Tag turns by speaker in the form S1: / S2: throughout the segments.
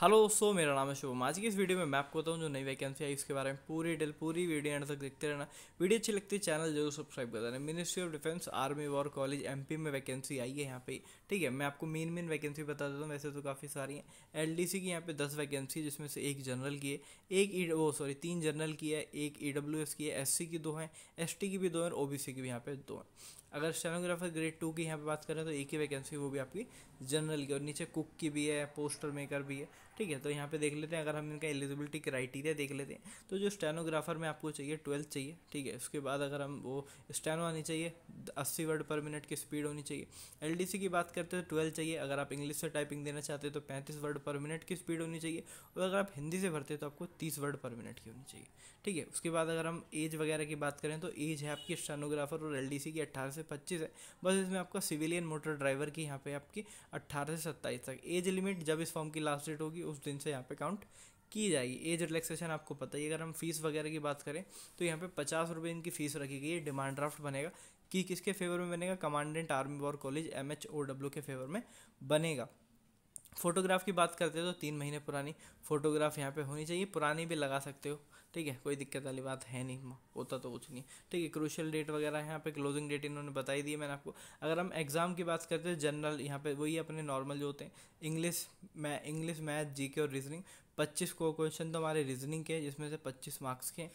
S1: hello दोस्तों मेरा नाम है शुभम आज की इस वीडियो में मैं आपको बताऊँ जो नई वैकेंसी आई इसके बारे में पूरी डिटेल पूरी वीडियो एंड तक देखते रहना वीडियो अच्छी लगती है चैनल जरूर सब्सक्राइब कर देना ministry of defence army war college MP में वैकेंसी आई है यहाँ पे ठीक है मैं आपको मेन मेन वैकेंसी बता देता हूँ वैसे तो काफ़ी सारी हैं एल की यहाँ पे दस वैकेंसी है जिसमें से एक जनरल की है एक ई e, वो सॉरी तीन जनरल की है एक ई e की है एस की दो हैं एस की भी दो हैं ओ की भी यहाँ पे दो हैं अगर स्टेनोग्राफर ग्रेड टू की यहाँ पे बात करें तो एक ही वैकेंसी वो भी आपकी जनरल की और नीचे कुक की भी है पोस्टर मेकर भी है ठीक है तो यहाँ पे देख लेते हैं अगर हम इनका एलिजिबिलिटी क्राइटेरिया देख लेते हैं तो जो स्टेनोग्राफर में आपको चाहिए ट्वेल्थ चाहिए ठीक है उसके बाद अगर हम वो स्टेनो आनी चाहिए अस्सी वर्ड पर मिनट की स्पीड होनी चाहिए एल की बात करते हैं ट्वेल्थ चाहिए अगर आप इंग्लिश से टाइपिंग देना चाहते हैं तो पैंतीस वर्ड पर मिनट की स्पीड होनी चाहिए और अगर आप हिंदी से भरते हैं तो आपको तीस वर्ड पर मिनट की होनी चाहिए ठीक है उसके बाद अगर हम एज वगैरह की बात करें तो एज है आपकी स्टेनोग्राफर और एल की अट्ठारह से पच्चीस है बस इसमें आपका सिविलियन मोटर ड्राइवर की यहाँ पर आपकी अट्ठारह से सत्ताईस तक एज लिमिट जब इस फॉर्म की लास्ट डेट होगी उस दिन से यहाँ पे काउंट की जाएगी एज रिलैक्सेशन आपको पता ही अगर हम फीस वगैरह की बात करें तो यहाँ पे पचास रुपये इनकी फ़ीस रखी गई है डिमांड ड्राफ्ट बनेगा कि किसके फेवर में बनेगा commandant army war college M H O W के फेवर में बनेगा फ़ोटोग्राफ की बात करते हो तो तीन महीने पुरानी फ़ोटोग्राफ यहाँ पे होनी चाहिए पुरानी भी लगा सकते हो ठीक है कोई दिक्कत वाली बात है नहीं होता तो कुछ नहीं ठीक है क्रूशल डेट वगैरह यहाँ पे क्लोजिंग डेट इन्होंने बताई दी है मैंने आपको अगर हम एग्ज़ाम की बात करते हैं जनरल यहाँ पे वही अपने नॉर्मल जो होते हैं इंग्लिश मै इंग्लिश मैथ जी और रीजनिंग पच्चीस को क्वेश्चन तो हमारे रीजनिंग के जिसमें से पच्चीस मार्क्स के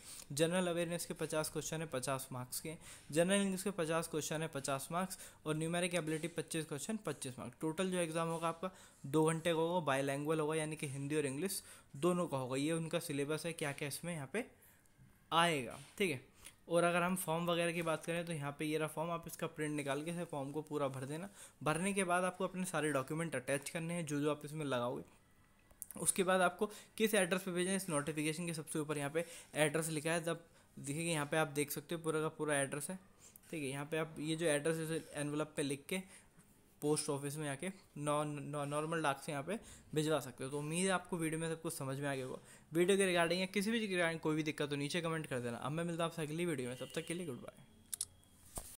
S1: जनरल अवेयरनेस के पचास क्वेश्चन है पचास मार्क्स के जनरल इंग्लिश के पचास क्वेश्चन है पचास मार्क्स और न्यूमेरिक एबिलिटी पच्चीस क्वेश्चन पच्चीस मार्क्स टोटल जो एग्ज़ाम होगा आपका दो घंटे का होगा बाई लैंग्वेज होगा यानी कि हिंदी और इंग्लिश दोनों का होगा ये उनका सिलेबस है क्या क्या इसमें यहाँ पर आएगा ठीक है और अगर हम फॉर्म वगैरह की बात करें तो यहाँ पे ये रहा फॉर्म आप इसका प्रिंट निकाल के फॉर्म को पूरा भर देना भरने के बाद आपको अपने सारे डॉक्यूमेंट अटैच करने हैं जो जो आप इसमें लगाओगे उसके बाद आपको किस एड्रेस पे भेजना है इस नोटिफिकेशन के सबसे ऊपर यहाँ पे एड्रेस लिखा है जब देखिए यहाँ पे आप देख सकते हो पूरा का पूरा एड्रेस है ठीक है यहाँ पे आप ये जो एड्रेस है एनवलप पे लिख के पोस्ट ऑफिस में आके नॉर्मल डाक से यहाँ पे भिजवा सकते हो तो उम्मीद है आपको वीडियो में सब कुछ समझ में आ गया होगा वीडियो के रिगार्डिंग या किसी भी रिगार्डिंग कोई भी दिक्कत हो नीचे कमेंट कर देना अब मैं मिलता हूँ आपसे अगली वीडियो में तब तक के लिए गुड बाय